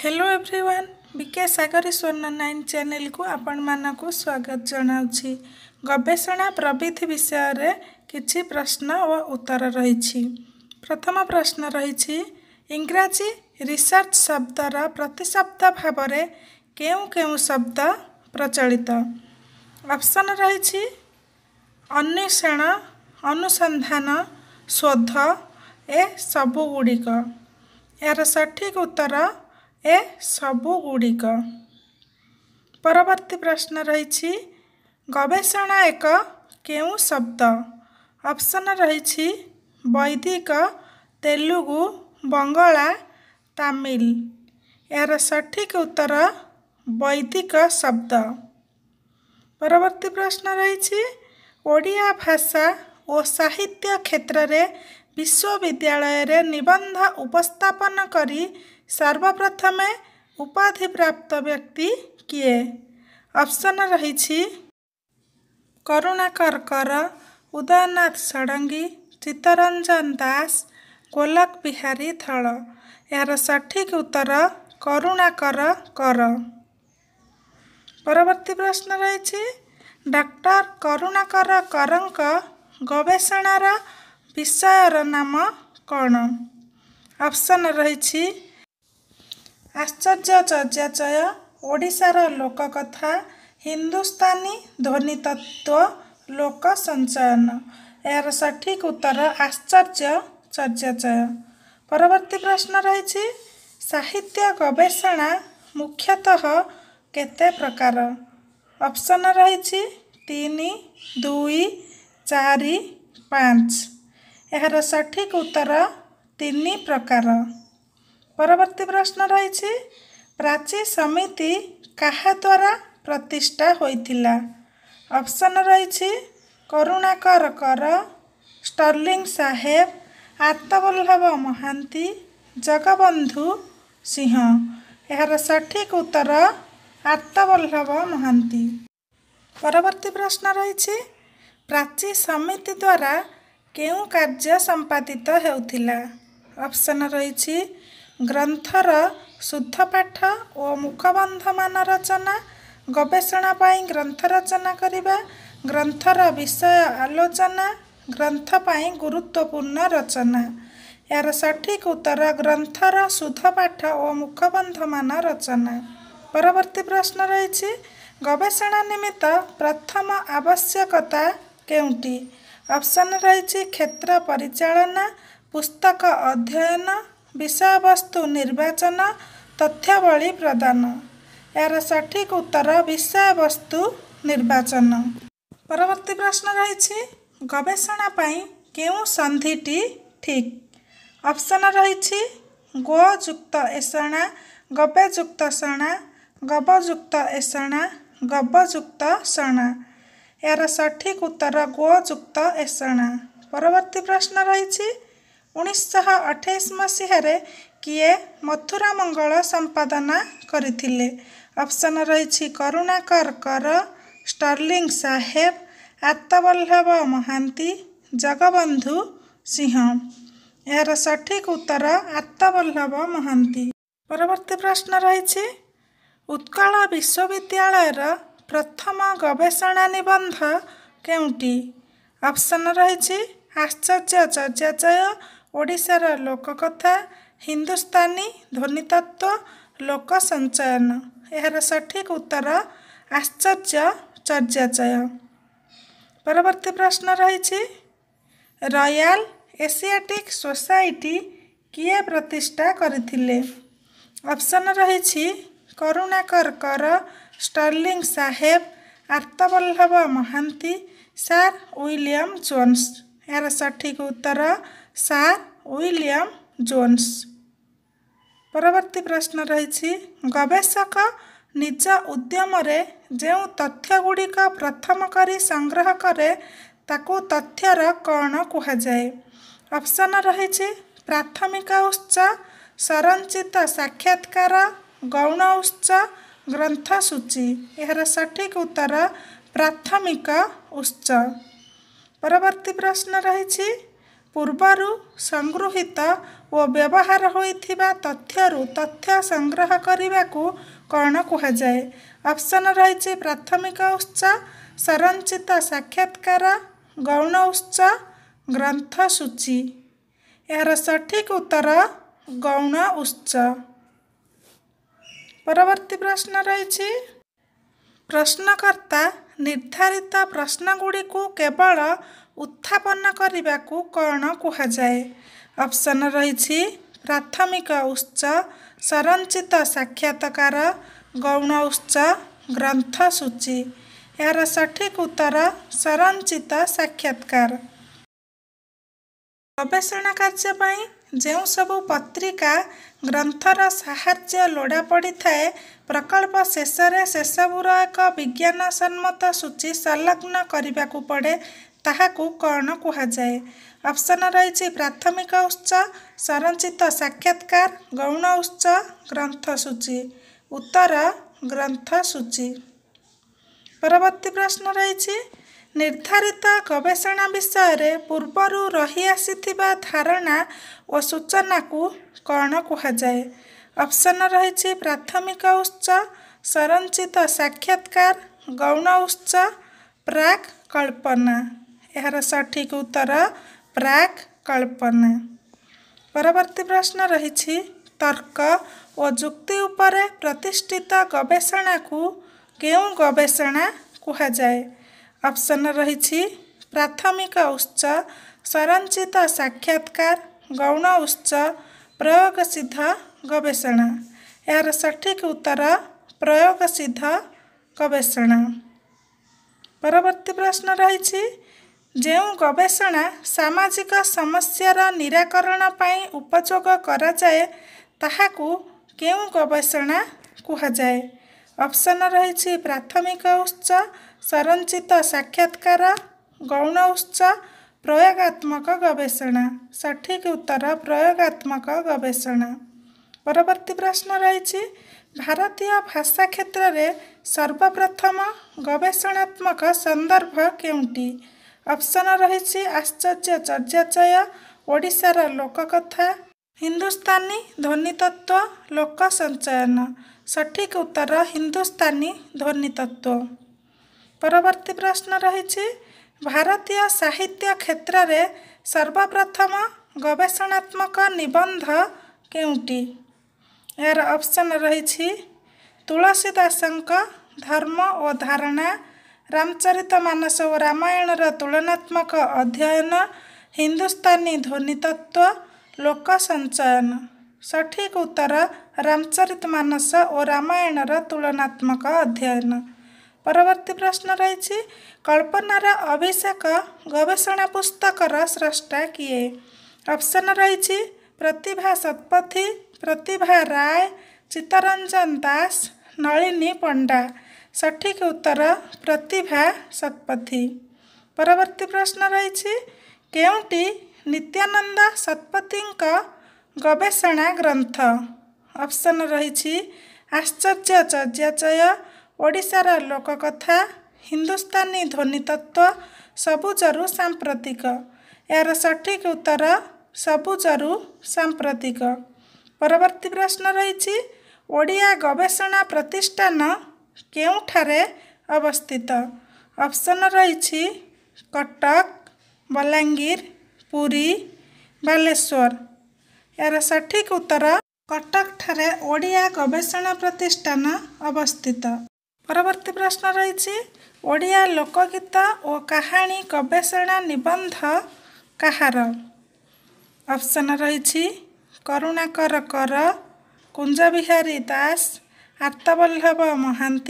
hello everyone ବିକାଶ ଆଗରେ ସ୍ୱର୍ଣ୍ଣ nine ଚ୍ୟାନେଲକୁ ଆପଣମାନଙ୍କୁ ସ୍ୱାଗତ ଜଣାଉଛି ଗବେଷଣା ପ୍ରବୃତ୍ତି ବିଷୟରେ କିଛି ପ୍ରଶ୍ନ ଓ ଉତ୍ତର ରହିଛି ପ୍ରଥମ ପ୍ରଶ୍ନ ରହିଛି ଇଂରାଜୀ ରିସର୍ଚ୍ଚ ଶବ୍ଦର ପ୍ରତିଶବ୍ଦ ଭାବରେ କେଉଁ କେଉଁ ଶବ୍ଦ ପ୍ରଚଳିତ ଅପସନ୍ ରହିଛି ଅନ୍ୱେଷଣ ଅନୁସନ୍ଧାନ ଶୋଧ ଏ ସବୁଗୁଡ଼ିକ ଏହାର ସଠିକ୍ ଉତ୍ତର ଏ ସବୁଗୁଡ଼ିକ ପରବର୍ତ୍ତୀ ପ୍ରଶ୍ନ ରହିଛି ଗବେଷଣା ଏକ କେଉଁ ଶବ୍ଦ ଅପସନ୍ ରହିଛି ବୈଦିକ ତେଲୁଗୁ ବଙ୍ଗଳା ତାମିଲ ଏହାର ସଠିକ ଉତ୍ତର ବୈଦିକ ଶବ୍ଦ ପରବର୍ତ୍ତୀ ପ୍ରଶ୍ନ ରହିଛି ଓଡ଼ିଆ ଭାଷା ଓ ସାହିତ୍ୟ କ୍ଷେତ୍ରରେ ବିଶ୍ୱବିଦ୍ୟାଳୟରେ ନିବନ୍ଧ ଉପସ୍ଥାପନ କରି ସର୍ବପ୍ରଥମେ ଉପାଧିପ୍ରାପ୍ତ ବ୍ୟକ୍ତି କିଏ ଅପ୍ସନ୍ ରହିଛି କରୁଣାକର କର ଉଦୟନାଥ ଷଡ଼ଙ୍ଗୀ ଚିତ୍ତରଞ୍ଜନ ଦାସ ଗୋଲକ ବିହାରୀ ଥଳ ଏହାର ସଠିକ୍ ଉତ୍ତର କରୁଣାକର କର ପରବର୍ତ୍ତୀ ପ୍ରଶ୍ନ ରହିଛି ଡକ୍ଟର କରୁଣାକର କରଙ୍କ ଗବେଷଣାର ବିଷୟର ନାମ କ'ଣ ଅପସନ୍ ରହିଛି ଆଶ୍ଚର୍ଯ୍ୟ ଚର୍ଯ୍ୟାଚୟ ଓଡ଼ିଶାର ଲୋକକଥା ହିନ୍ଦୁସ୍ତାନୀ ଧ୍ୱନିତତ୍ଵ ଲୋକ ସଞ୍ଚୟନ ଏହାର ସଠିକ୍ ଉତ୍ତର ଆଶ୍ଚର୍ଯ୍ୟ ଚର୍ଯ୍ୟାଚୟ ପରବର୍ତ୍ତୀ ପ୍ରଶ୍ନ ରହିଛି ସାହିତ୍ୟ ଗବେଷଣା ମୁଖ୍ୟତଃ କେତେ ପ୍ରକାର ଅପ୍ସନ୍ ରହିଛି ତିନି ଦୁଇ ଚାରି ପାଞ୍ଚ ଏହାର ସଠିକ୍ ଉତ୍ତର ତିନି ପ୍ରକାର ପରବର୍ତ୍ତୀ ପ୍ରଶ୍ନ ରହିଛି ପ୍ରାଚୀ ସମିତି କାହା ଦ୍ୱାରା ପ୍ରତିଷ୍ଠା ହୋଇଥିଲା ଅପସନ୍ ରହିଛି କରୁଣାକର କର ଷ୍ଟର୍ଲିଂ ସାହେବ ଆତ୍ମବଲ୍ଲଭ ମହାନ୍ତି ଜଗବନ୍ଧୁ ସିଂହ ଏହାର ସଠିକ୍ ଉତ୍ତର ଆତ୍ମବଲ୍ଲଭ ମହାନ୍ତି ପରବର୍ତ୍ତୀ ପ୍ରଶ୍ନ ରହିଛି ପ୍ରାଚୀ ସମିତି ଦ୍ୱାରା କେଉଁ କାର୍ଯ୍ୟ ସମ୍ପାଦିତ ହେଉଥିଲା ଅପସନ୍ ରହିଛି ଗ୍ରନ୍ଥର ପାଠ ଓ ମୁଖବନ୍ଧମାନ ରଚନା ଗବେଷଣା ପାଇଁ ଗ୍ରନ୍ଥ ରଚନା କରିବା ଗ୍ରନ୍ଥର ବିଷୟ ଆଲୋଚନା ଗ୍ରନ୍ଥ ପାଇଁ ଗୁରୁତ୍ୱପୂର୍ଣ୍ଣ ରଚନା ଏହାର ସଠିକ୍ ଉତ୍ତର ଗ୍ରନ୍ଥର ପାଠ ଓ ମୁଖବନ୍ଧମାନ ରଚନା ପରବର୍ତ୍ତୀ ପ୍ରଶ୍ନ ରହିଛି ଗବେଷଣା ନିମିତ୍ତ ପ୍ରଥମ ଆବଶ୍ୟକତା କେଉଁଟି ଅପସନ୍ ରହିଛି କ୍ଷେତ୍ର ପରିଚାଳନା ପୁସ୍ତକ ଅଧ୍ୟୟନ ବିଷୟବସ୍ତୁ ନିର୍ବାଚନ ତଥ୍ୟବଳୀ ପ୍ରଦାନ ଏହାର ସଠିକ୍ ଉତ୍ତର ବିଷୟବସ୍ତୁ ନିର୍ବାଚନ ପରବର୍ତ୍ତୀ ପ୍ରଶ୍ନ ରହିଛି ଗବେଷଣା ପାଇଁ କେଉଁ ସନ୍ଧିଟି ଠିକ୍ ଅପ୍ସନ୍ ରହିଛି ଗୋଯୁକ୍ତ ଏସଣା ଗବେଯୁକ୍ତ ସଣା ଗବଯୁକ୍ତ ଏସଣା ଗବଯୁକ୍ତ ସଣା ଏହାର ସଠିକ୍ ଉତ୍ତର ଗୋଯୁକ୍ତ ଏସଣା ପରବର୍ତ୍ତୀ ପ୍ରଶ୍ନ ରହିଛି ଉଣେଇଶହ ଅଠେଇଶ ମସିହାରେ କିଏ ମଥୁରା ମଙ୍ଗଳ ସମ୍ପାଦନା କରିଥିଲେ ଅପସନ୍ ରହିଛି କରୁଣାକର କର ଷ୍ଟର୍ଲିଂ ସାହେବ ଆତବଲ୍ଲଭ ମହାନ୍ତି ଜଗବନ୍ଧୁ ସିଂହ ଏହାର ସଠିକ୍ ଉତ୍ତର ଆତବଲ୍ଲଭ ମହାନ୍ତି ପରବର୍ତ୍ତୀ ପ୍ରଶ୍ନ ରହିଛି ଉତ୍କଳ ବିଶ୍ୱବିଦ୍ୟାଳୟର ପ୍ରଥମ ଗବେଷଣା ନିବନ୍ଧ କେଉଁଟି ଅପସନ୍ ରହିଛି ଆଶ୍ଚର୍ଯ୍ୟ ଚର୍ଯ୍ୟାଚୟ ଓଡ଼ିଶାର ଲୋକକଥା ହିନ୍ଦୁସ୍ତାନୀ ଧ୍ୱନିତତ୍ଵ ଲୋକ ସଞ୍ଚୟନ ଏହାର ସଠିକ୍ ଉତ୍ତର ଆଶ୍ଚର୍ଯ୍ୟ ଚର୍ଯ୍ୟାଚୟ ପରବର୍ତ୍ତୀ ପ୍ରଶ୍ନ ରହିଛି ରୟାଲ ଏସିଆଟିକ୍ ସୋସାଇଟି କିଏ ପ୍ରତିଷ୍ଠା କରିଥିଲେ ଅପସନ୍ ରହିଛି Karunakar Kar Stirling Saheb Artaballabh Mohanty sir William Jones ଏହାର ସଠିକ୍ ଉତ୍ତର ସାର୍ ୱିଲିୟମ୍ ଜୋନ୍ସ ପରବର୍ତ୍ତୀ ପ୍ରଶ୍ନ ରହିଛି ଗବେଷକ ନିଜ ଉଦ୍ୟମରେ ଯେଉଁ ତଥ୍ୟଗୁଡ଼ିକ ପ୍ରଥମ କରି ସଂଗ୍ରହ କରେ ତାକୁ ତଥ୍ୟର କ'ଣ କୁହାଯାଏ ଅପ୍ସନ୍ ରହିଛି ପ୍ରାଥମିକ ଉତ୍ସ ସରଞ୍ଚିତ ସାକ୍ଷାତକାର ଗୌଣ ଉତ୍ସ ଗ୍ରନ୍ଥ ସୂଚୀ ଏହାର ସଠିକ ଉତ୍ତର ପ୍ରାଥମିକ ଉତ୍ସ ପରବର୍ତ୍ତୀ ପ୍ରଶ୍ନ ରହିଛି ପୂର୍ବରୁ ସଂଗୃହୀତ ଓ ବ୍ୟବହାର ହୋଇଥିବା ତଥ୍ୟରୁ ତଥ୍ୟ ସଂଗ୍ରହ କରିବାକୁ କ'ଣ କୁହାଯାଏ ଅପସନ୍ ରହିଛି ପ୍ରାଥମିକ ଉତ୍ସ ସଂରଚିତ ସାକ୍ଷାତକାର ଗୌଣ ଉତ୍ସ ଗ୍ରନ୍ଥ ସୂଚୀ ଏହାର ସଠିକ୍ ଉତ୍ତର ଗୌଣ ଉତ୍ସ ପରବର୍ତ୍ତୀ ପ୍ରଶ୍ନ ରହିଛି ପ୍ରଶ୍ନକର୍ତ୍ତା ନିର୍ଦ୍ଧାରିତ ପ୍ରଶ୍ନଗୁଡ଼ିକୁ କେବଳ ଉତ୍ଥାପନ କରିବାକୁ କ'ଣ କୁହାଯାଏ ଅପସନ୍ ରହିଛି ପ୍ରାଥମିକ ଉତ୍ସ ସଂରଚିତ ସାକ୍ଷାତକାର ଗୌଣ ଉତ୍ସ ଗ୍ରନ୍ଥ ସୂଚୀ ଏହାର ସଠିକ ଉତ୍ତର ସଂରଚିତ ସାକ୍ଷାତକାର ଗବେଷଣା କାର୍ଯ୍ୟ ପାଇଁ ଯେଉଁ ସବୁ ପତ୍ରିକା ଗ୍ରନ୍ଥର ସାହାଯ୍ୟ ଲୋଡ଼ା ପଡ଼ିଥାଏ ପ୍ରକଳ୍ପ ଶେଷରେ ସେସବୁର ଏକ ବିଜ୍ଞାନ ସମ୍ମତ ସୂଚୀ ସଂଲଗ୍ନ କରିବାକୁ ପଡ଼େ ତାହାକୁ କ'ଣ କୁହାଯାଏ ଅପସନ୍ ରହିଛି ପ୍ରାଥମିକ ଉତ୍ସ ସଂରଚିତ ସାକ୍ଷାତକାର ଗୌଣ ଉତ୍ସ ଗ୍ରନ୍ଥସୂଚୀ ଉତ୍ତର ଗ୍ରନ୍ଥସୂଚୀ ପରବର୍ତ୍ତୀ ପ୍ରଶ୍ନ ରହିଛି ନିର୍ଦ୍ଧାରିତ ଗବେଷଣା ବିଷୟରେ ପୂର୍ବରୁ ରହିଆସିଥିବା ଧାରଣା ଓ ସୂଚନାକୁ କ'ଣ କୁହାଯାଏ ଅପସନ୍ ରହିଛି ପ୍ରାଥମିକ ଉତ୍ସ ସଂରଚିତ ସାକ୍ଷାତକାର ଗୌଣ ଉତ୍ସ ପ୍ରାକ୍ କଳ୍ପନା यहाँ सठिक उत्तर प्राक कल्पना परवर्ती प्रश्न रहि तर्क ओ जुक्ति प्रतिष्ठित गवेषणा गवेषणाको के गवेषणा प्राथमिक उच्च संरचित साक्षात्कार गौण उच्च प्रयोग सिद्ध गवेषणा यहाँ सठिक उत्तर प्रयोग सिद्ध गवेषणावर्ती प्रश्न रहि ଯେଉଁ ଗବେଷଣା ସାମାଜିକ ସମସ୍ୟାର ନିରାକରଣ ପାଇଁ ଉପଯୋଗ କରାଯାଏ ତାହାକୁ କେଉଁ ଗବେଷଣା କୁହାଯାଏ ଅପ୍ସନ ରହିଛି ପ୍ରାଥମିକ ଉତ୍ସ ସଂରଚିତ ସାକ୍ଷାତକାର ଗୌଣ ଉତ୍ସ ପ୍ରୟୋଗାତ୍ମକ ଗବେଷଣା ସଠିକ ଉତ୍ତର ପ୍ରୟୋଗାତ୍ମକ ଗବେଷଣା ପରବର୍ତ୍ତୀ ପ୍ରଶ୍ନ ରହିଛି ଭାରତୀୟ ଭାଷା କ୍ଷେତ୍ରରେ ସର୍ବପ୍ରଥମ ଗବେଷଣାତ୍ମକ ସନ୍ଦର୍ଭ କେଉଁଟି ଅପସନ୍ ରହିଛି ଆଶ୍ଚର୍ଯ୍ୟ ଚର୍ଯ୍ୟାଚୟ ଓଡ଼ିଶାର ଲୋକକଥା ହିନ୍ଦୁସ୍ତାନୀ ଧ୍ୱନିତତ୍ଵ ଲୋକ ସଞ୍ଚୟନ ସଠିକ୍ ଉତ୍ତର ହିନ୍ଦୁସ୍ତାନୀ ଧ୍ୱନିତତ୍ଵ ପରବର୍ତ୍ତୀ ପ୍ରଶ୍ନ ରହିଛି ଭାରତୀୟ ସାହିତ୍ୟ କ୍ଷେତ୍ରରେ ସର୍ବପ୍ରଥମ ଗବେଷଣାତ୍ମକ ନିବନ୍ଧ କେଉଁଟି ଏହାର ଅପସନ୍ ରହିଛି ତୁଳସୀ ଦାସଙ୍କ ଧର୍ମ ଓ ଧାରଣା रामचरित मानसर तुलनात्मक अध्ययन हिन्दुस्तानी ध्वनि तत्त्व लोक सञ्चयन सठिक उत्तर रामचरित मानस ओण र तुलनात्मक अध्ययन परती प्रश्न रहन अभिषेक गवेषणा पुस्तक र सष्टा कि अप्सन रहपथी प्रतिभा राय चित्तरञ्जन दास नलिन पढ् सठिक उत्तर प्रतिभा शतपथी परवर्ती प्रश्न रही रह्यान शतपथी गवेषणा ग्रंथ रही ग्रन्थ लोककथा रहकथािन्दुस्ती ध्वनि तत्व तत्त्व सबुजरु सांप्रतिक यार सठिक उत्तर सांप्रतिक साम्प्रतिकर्ती प्रश्न रही गवेषणा प्रतिष्ठान କେଉଁଠାରେ ଅବସ୍ଥିତ ଅପସନ୍ ରହିଛି କଟକ ବଲାଙ୍ଗୀର ପୁରୀ ବାଲେଶ୍ୱର ଏହାର ସଠିକ୍ ଉତ୍ତର କଟକଠାରେ ଓଡ଼ିଆ ଗବେଷଣା ପ୍ରତିଷ୍ଠାନ ଅବସ୍ଥିତ ପରବର୍ତ୍ତୀ ପ୍ରଶ୍ନ ରହିଛି ଓଡ଼ିଆ ଲୋକଗୀତ ଓ କାହାଣୀ ଗବେଷଣା ନିବନ୍ଧ କାହାର ଅପସନ୍ ରହିଛି କରୁଣାକର କର କୁଞ୍ଜବିହାରୀ ଦାସ आर्तवल्लभ महान्त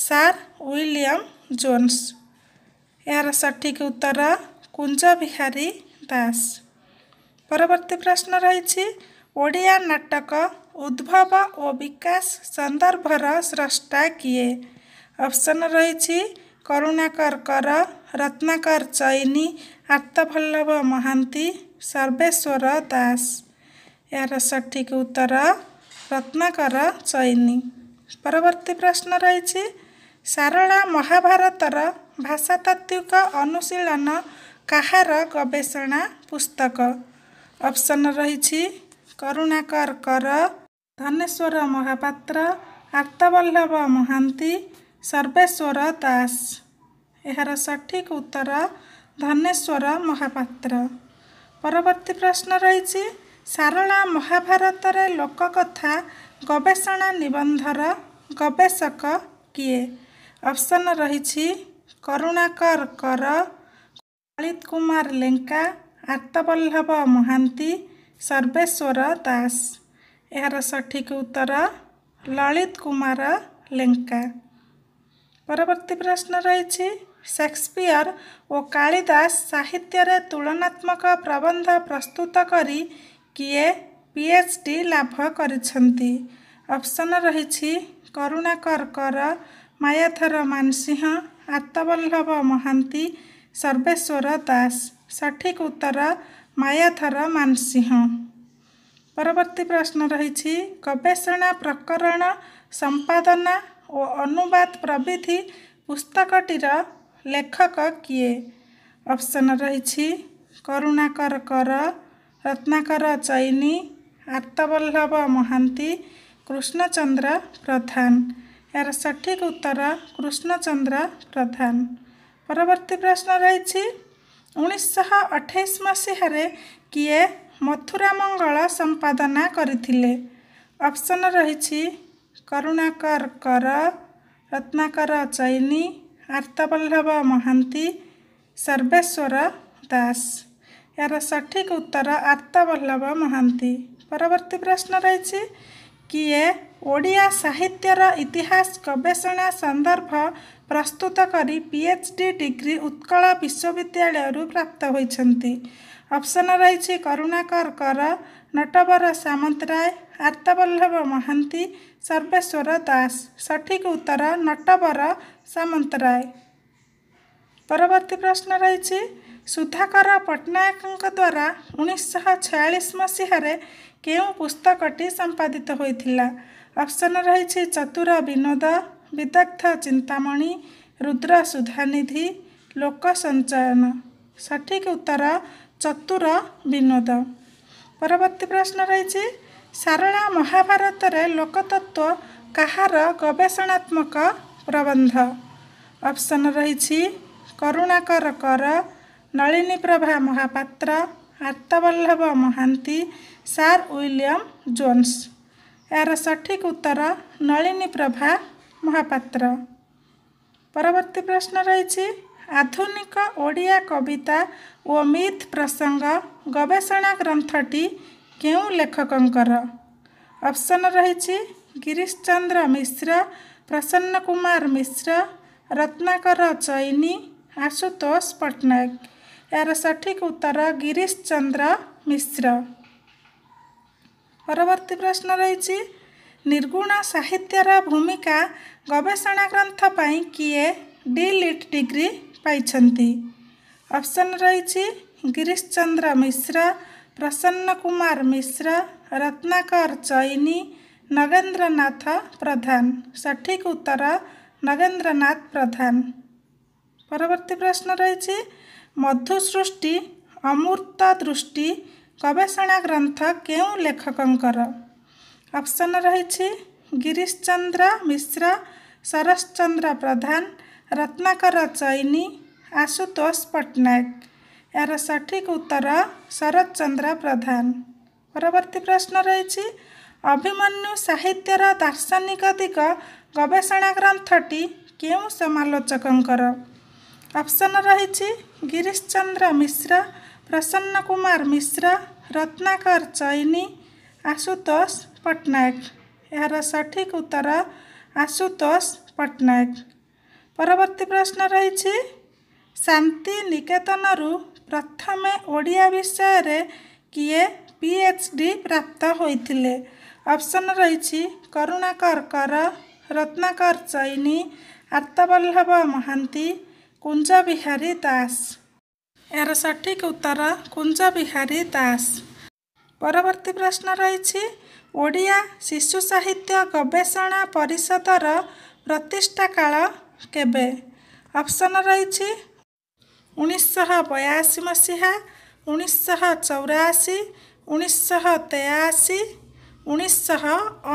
सार विलियम जोन्स यहाँ सठिक उत्तर कुञ्ज विहारी दास परी प्रश्न नाटक उद्भव सन्दर्भर स्रष्टा कि अप्सन रह रत्नाकर चैनी आर्तवल्लभ महान्त सर्वेश्वर दास यहाँ सठिक उत्तर रत्नाकर चैनीवर्ती प्रश्न सारणा रहत्विक अनुशीलन कावेषणा पुस्तक करुणाकर अप्सन रहनेश्वर महापत्र आत्तवल्लभ महान्त सर्वेश्वर दास यहाँ सठिक उत्तर धनेश्वर महापात्र परवर्ती प्रश्न रह ସାରଳା ମହାଭାରତରେ ଲୋକକଥା ଗବେଷଣା ନିବନ୍ଧର ଗବେଷକ କିଏ ଅପ୍ସନ୍ ରହିଛି କରୁଣାକର କର ଲଳିତ କୁମାର ଲେଙ୍କା ଆର୍ତ୍ତବଲ୍ଲଭ ମହାନ୍ତି ସର୍ବେଶ୍ୱର ଦାସ ଏହାର ସଠିକ ଉତ୍ତର ଲଳିତ କୁମାର ଲେଙ୍କା ପରବର୍ତ୍ତୀ ପ୍ରଶ୍ନ ରହିଛି ସେକ୍ସପିୟର ଓ କାଳିଦାସ ସାହିତ୍ୟରେ ତୁଳନାତ୍ମକ ପ୍ରବନ୍ଧ ପ୍ରସ୍ତୁତ କରି कि पिएचडी लाभ गरिपसन रहिछि क माथर मानसिंह आतवल्लभ महान्त सर्वेश्वर दास सठिक उत्तर मायाथर मानसिंह पर्वती प्रश्न रह प्रकरण सम्पादना और अनुवाद प्रविधि पुस्तक लेखक कि अप्सन रह ରତ୍ନାକର ଚୈନୀ ଆର୍ତ୍ତବଲ୍ଲଭ ମହାନ୍ତି କୃଷ୍ଣଚନ୍ଦ୍ର ପ୍ରଧାନ ଏହାର ସଠିକ୍ ଉତ୍ତର କୃଷ୍ଣଚନ୍ଦ୍ର ପ୍ରଧାନ ପରବର୍ତ୍ତୀ ପ୍ରଶ୍ନ ରହିଛି ଉଣେଇଶହ ଅଠେଇଶ ମସିହାରେ କିଏ ମଥୁରା ମଙ୍ଗଳ ସମ୍ପାଦନା କରିଥିଲେ ଅପସନ୍ ରହିଛି କରୁଣାକର କର ରତ୍ନାକର ଚୈନୀ ଆର୍ତ୍ତବଲ୍ଲଭ ମହାନ୍ତି ସର୍ବେଶ୍ୱର ଦାସ ଏହାର ସଠିକ୍ ଉତ୍ତର ଆତ୍ମବଲ୍ଲଭ ମହାନ୍ତି ପରବର୍ତ୍ତୀ ପ୍ରଶ୍ନ ରହିଛି କିଏ ଓଡ଼ିଆ ସାହିତ୍ୟର ଇତିହାସ ଗବେଷଣା ସନ୍ଦର୍ଭ ପ୍ରସ୍ତୁତ କରି P H D degree Utkal ବିଶ୍ୱବିଦ୍ୟାଳୟରୁ ପ୍ରାପ୍ତ ହୋଇଛନ୍ତି ଅପ୍ସନ୍ ରହିଛି କରୁଣାକର କର ନଟବର ସାମନ୍ତରାୟ ଆତ୍ମବଲ୍ଲଭ ମହାନ୍ତି ସର୍ବେଶ୍ୱର ଦାସ ସଠିକ୍ ଉତ୍ତର ନଟବର ସାମନ୍ତରାୟ ପରବର୍ତ୍ତୀ ପ୍ରଶ୍ନ ରହିଛି ସୁଧାକର ପଟ୍ଟନାୟକଙ୍କ ଦ୍ୱାରା ଉଣେଇଶହ ଛୟାଳିଶ ମସିହାରେ କେଉଁ ପୁସ୍ତକଟି ସମ୍ପାଦିତ ହୋଇଥିଲା ଅପ୍ସନ୍ ରହିଛି ଚତୁର ବିନୋଦ ବିଦଗ୍ଧ ଚିନ୍ତାମଣି ରୁଦ୍ର ସୁଧାନିଧି ଲୋକ ସଞ୍ଚୟନ ସଠିକ ଉତ୍ତର ଚତୁର ବିନୋଦ ପରବର୍ତ୍ତୀ ପ୍ରଶ୍ନ ରହିଛି ସାରଳା ମହାଭାରତରେ ଲୋକତତ୍ଵ କାହାର ଗବେଷଣାତ୍ମକ ପ୍ରବନ୍ଧ ଅପ୍ସନ୍ ରହିଛି Karunakar Kar Nalini Prabha Mohapatra Artaballabh Mohanty sir William Jones ଏହାର ସଠିକ୍ ଉତ୍ତର ନଳିନୀ ପ୍ରଭା ମହାପାତ୍ର ପରବର୍ତ୍ତୀ ପ୍ରଶ୍ନ ରହିଛି ଆଧୁନିକ ଓଡ଼ିଆ କବିତା ଓ ମିଥ୍ ପ୍ରସଙ୍ଗ ଗବେଷଣା ଗ୍ରନ୍ଥଟି କେଉଁ ଲେଖକଙ୍କର ଅପସନ୍ ରହିଛି ଗିରିଶ ଚନ୍ଦ୍ର ମିଶ୍ର ପ୍ରସନ୍ନ କୁମାର ମିଶ୍ର ରତ୍ନାକର ଚୈନୀ ଆଶୁତୋଷ ପଟ୍ଟନାୟକ यहाँ सठिक उत्तर गिरीश चन्द्र मिश्र पवर्ती प्रश्न रहुण साहित्य र भूमिका गवेषणा ग्रन्थप डिग्री मिश्र प्रसन्न कुमार मिश्र रत्नाकर चैनी नगेन्द्रनाथ प्रधान सठिक उत्तर नगेन्द्रनाथ प्रधानवर्ती प्रश्न रह ମଧୁସୃଷ୍ଟି ଅମୃତ ଦୃଷ୍ଟି ଗବେଷଣା ଗ୍ରନ୍ଥ କେଉଁ ଲେଖକଙ୍କର ଅପସନ୍ ରହିଛି ଗିରିଶ ଚନ୍ଦ୍ର ମିଶ୍ର ସରସ ଚନ୍ଦ୍ର ପ୍ରଧାନ ରତ୍ନାକର ଚୈନୀ ଆଶୁତୋଷ ପଟ୍ଟନାୟକ ଏହାର ସଠିକ୍ ଉତ୍ତର ଶରତ ଚନ୍ଦ୍ର ପ୍ରଧାନ ପରବର୍ତ୍ତୀ ପ୍ରଶ୍ନ ରହିଛି ଅଭିମନ୍ୟୁ ସାହିତ୍ୟର ଦାର୍ଶନିକ ଦିଗ ଗବେଷଣା ଗ୍ରନ୍ଥଟି କେଉଁ ସମାଲୋଚକଙ୍କର অপশন রইছি গিরিশচন্দ্র মিশ্র প্রসন্নকুমার মিশ্র রত্নাকর চাইনি আসুतोष পটনায়েক এর সঠিক উত্তর আসুतोष পটনায়েক পরবর্তী প্রশ্ন রইছি শান্তি নিকতনরু প্রথমে ওড়িয়া বিষয়ে কিয়ে পিএইচডি প্রাপ্ত হইtile অপশন রইছি করুণাকরকর রত্নাকর চাইনি আত্তাবালহবা মহান্তি କୁଞ୍ଜବିହାରୀ ଦାସ ଏହାର ସଠିକ୍ ଉତ୍ତର କୁଞ୍ଜବିହାରୀ ଦାସ ପରବର୍ତ୍ତୀ ପ୍ରଶ୍ନ ରହିଛି ଓଡ଼ିଆ ଶିଶୁ ସାହିତ୍ୟ ଗବେଷଣା ପରିଷଦର ପ୍ରତିଷ୍ଠା କାଳ କେବେ ଅପସନ୍ ରହିଛି ଉଣେଇଶହ ବୟାଅଶୀ ମସିହା ଉଣେଇଶହ ଚଉରାଅଶୀ ଉଣେଇଶହ ତେୟାଅଶୀ ଉଣେଇଶହ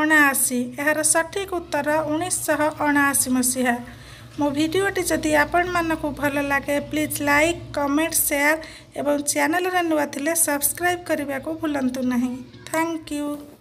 ଅଣାଅଶୀ ଏହାର ସଠିକ୍ ଉତ୍ତର ଉଣେଇଶହ ଅଣାଅଶୀ ମସିହା ମୋ ଭିଡ଼ିଓଟି ଯଦି ଆପଣମାନଙ୍କୁ ଭଲ ଲାଗେ ପ୍ଲିଜ୍ ଲାଇକ୍ କମେଣ୍ଟ ସେୟାର ଏବଂ ଚ୍ୟାନେଲରେ ନୂଆ ଥିଲେ ସବସ୍କ୍ରାଇବ୍ କରିବାକୁ ଭୁଲନ୍ତୁ ନାହିଁ ଥ୍ୟାଙ୍କ ୟୁ